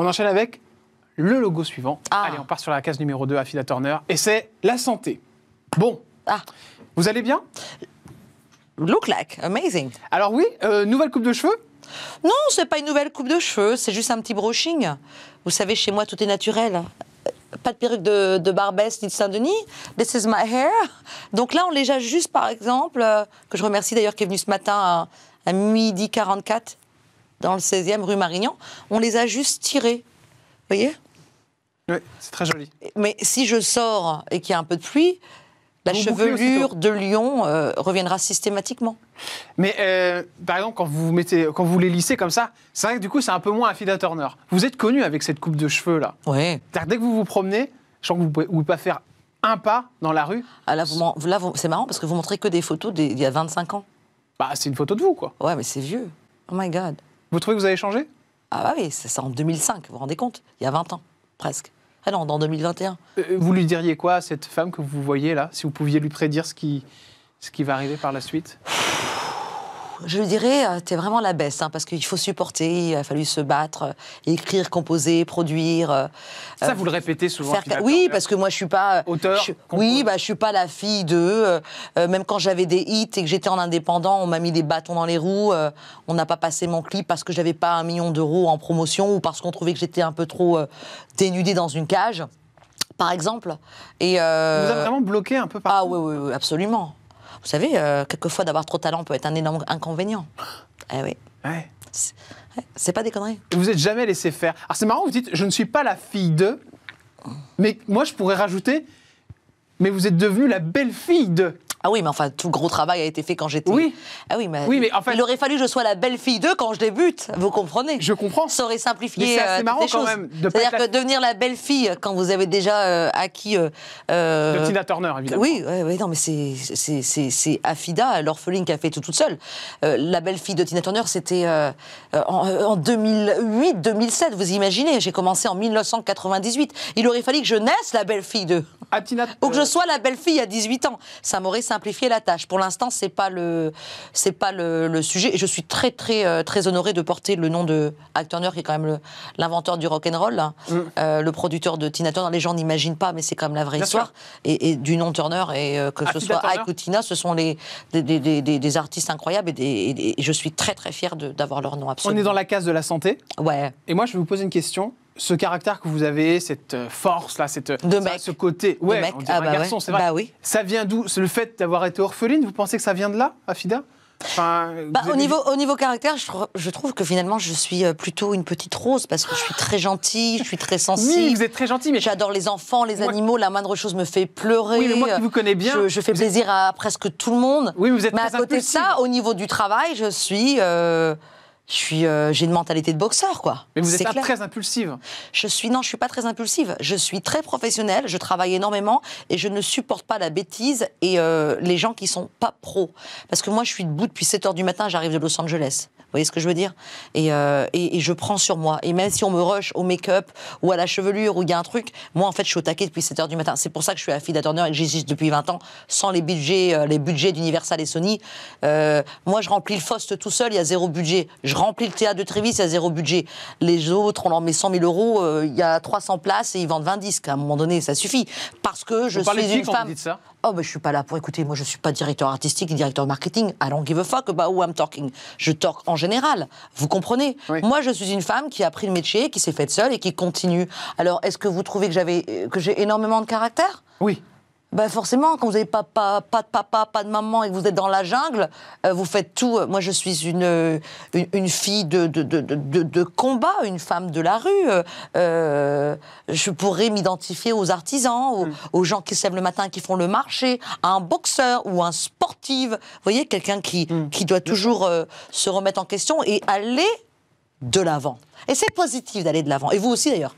On enchaîne avec le logo suivant. Ah. Allez, on part sur la case numéro 2 à Fida Turner. Et c'est la santé. Bon. Ah. Vous allez bien Look like, amazing. Alors oui, euh, nouvelle coupe de cheveux Non, ce n'est pas une nouvelle coupe de cheveux, c'est juste un petit brushing. Vous savez, chez moi, tout est naturel. Euh, pas de perruque de, Barbès ni de Saint-Denis. This is my hair. Donc là, on les juste, par exemple, euh, que je remercie d'ailleurs qui est venu ce matin à, à midi 44 dans le 16e rue Marignan, on les a juste tirés. Vous voyez Oui, c'est très joli. Mais si je sors et qu'il y a un peu de pluie, la chevelure de Lyon euh, reviendra systématiquement. Mais euh, par exemple, quand vous, mettez, quand vous les lissez comme ça, c'est vrai que du coup, c'est un peu moins affidaturneur. Vous êtes connu avec cette coupe de cheveux-là. Oui. Dès que vous vous promenez, je sens que vous ne pouvez, pas faire un pas dans la rue. Ah là, vous, c'est marrant parce que vous montrez que des photos d'il y a 25 ans. Bah, c'est une photo de vous, quoi. Ouais, mais c'est vieux. Oh my God. Vous trouvez que vous avez changé Ah bah oui, c'est ça en 2005, vous vous rendez compte Il y a 20 ans, presque. Ah non, dans 2021. Euh, euh, vous lui diriez quoi à cette femme que vous voyez là, si vous pouviez lui prédire ce qui, ce qui va arriver par la suite je dirais, euh, t'es vraiment la baisse, hein, parce qu'il faut supporter, il a fallu se battre, euh, écrire, composer, produire. Euh, Ça, vous le répétez souvent. Oui, parce que moi, je suis pas. Auteur. oui, bah, je suis pas la fille de. même quand j'avais des hits et que j'étais en indépendant, on m'a mis des bâtons dans les roues. on n'a pas passé mon clip parce que j'avais pas un million d'euros en promotion ou parce qu'on trouvait que j'étais un peu trop dénudée dans une cage par exemple. Et Vous avez vraiment bloqué un peu ah partout. Ah oui, oui, oui absolument. Vous savez, euh, quelquefois, d'avoir trop de talent peut être un énorme inconvénient. Eh oui. C'est pas des conneries. Vous êtes jamais laissé faire. Alors c'est marrant, vous dites, je ne suis pas la fille de. Mais moi, je pourrais rajouter, mais vous êtes devenue la belle fille de. Ah oui, mais enfin, tout le gros travail a été fait quand j'étais. Oui. Ah oui, mais, oui, mais en fait... il aurait fallu que je sois la belle-fille d'eux quand je débute, vous comprenez Je comprends. Ça aurait simplifié mais assez euh, marrant quand Même C'est-à-dire que devenir la belle-fille quand vous avez déjà euh, acquis. Euh, de Tina Turner, évidemment. Oui, ouais, non, mais c'est, c'est, c'est, c'est Afida, l'orpheline qui a fait tout toute seule. la belle-fille de Tina Turner, c'était en, en 2008-2007, vous imaginez J'ai commencé en 1998. Il aurait fallu que je naisse la belle-fille d'eux. Ou que je euh, sois la belle-fille à 18 ans. Ça m'aurait simplifié la tâche. Pour l'instant, c'est pas le, c'est pas le, le, sujet. Je suis très, très, euh, très honorée de porter le nom de Hack Turner, qui est quand même l'inventeur du rock and roll, hein. mm. euh, le producteur de Tina Turner. Les gens n'imaginent pas, mais c'est quand même la vraie histoire. Et, du nom Turner et que ah, ce soit Ike ou Tina, ce sont des, des, artistes incroyables et, je suis très, très fière d'avoir leur nom. Absolument. On est dans la case de la santé. Ouais. Et moi, je vais vous poser une question ce caractère que vous avez, cette euh, force là, cette ce côté, ouais, de mec. On dirait un ah bah garçon, c'est vrai. Bah ça vient d'où Le fait d'avoir été orpheline, vous pensez que ça vient de là, Afida Enfin, bah, au, niveau, au niveau caractère, je, trouve que finalement, je suis euh, plutôt une petite rose parce que je suis très gentille, je suis très sensible. Oui, vous êtes très gentille, mais. J'adore les enfants, les animaux, la moindre chose me fait pleurer. Oui, mais moi qui vous connais bien. Je, fais plaisir à presque tout le monde. Oui, mais vous êtes Mais à côté de ça, au niveau du travail, je suis. Euh, je suis, euh, j'ai une mentalité de boxeur, quoi. Mais vous n'êtes pas très impulsive. Je suis, non, je suis pas très impulsive. Je suis très professionnelle, je travaille énormément et je ne supporte pas la bêtise et euh, les gens qui sont pas pros. Parce que moi, je suis debout depuis 7 heures du matin, j'arrive de Los Angeles. Vous voyez ce que je veux dire euh, et, et, je prends sur moi. Et même si on me rush au make-up ou à la chevelure ou il y a un truc, moi, en fait, je suis au taquet depuis 7 heures du matin. C'est pour ça que je suis Fida Turner et que j'existe depuis 20 ans sans les budgets, les budgets d'Universal et Sony. moi, je remplis le Faust tout seul, il y a zéro budget. Je remplis le théâtre de Trévis à zéro budget. Les autres, on leur met 100 000 euros, euh, il y a 300 places et ils vendent 20 disques. À un moment donné, ça suffit. Parce que je suis une femme. Vous dites ça Oh, mais je suis pas là pour écouter. Moi, je suis pas directeur artistique ni directeur marketing. I don't give a fuck about who I'm talking. Je talk en général. Vous comprenez Moi, je suis une femme qui a pris le métier, qui s'est faite seule et qui continue. Alors, est-ce que vous trouvez que j'avais, euh, que j'ai énormément de caractère Oui ben forcément, quand vous n'avez pas, de papa, pas de maman et que vous êtes dans la jungle, euh, vous faites tout. Euh, moi, je suis une, une, fille de de, de, combat, une femme de la rue. Euh, je pourrais m'identifier aux artisans, mm. aux, gens qui se lèvent le matin, qui font le marché, à un boxeur ou un sportif. Vous voyez, quelqu'un qui, mm. qui doit toujours se remettre en question et aller de l'avant. Et c'est positif d'aller de l'avant. Et vous aussi, d'ailleurs.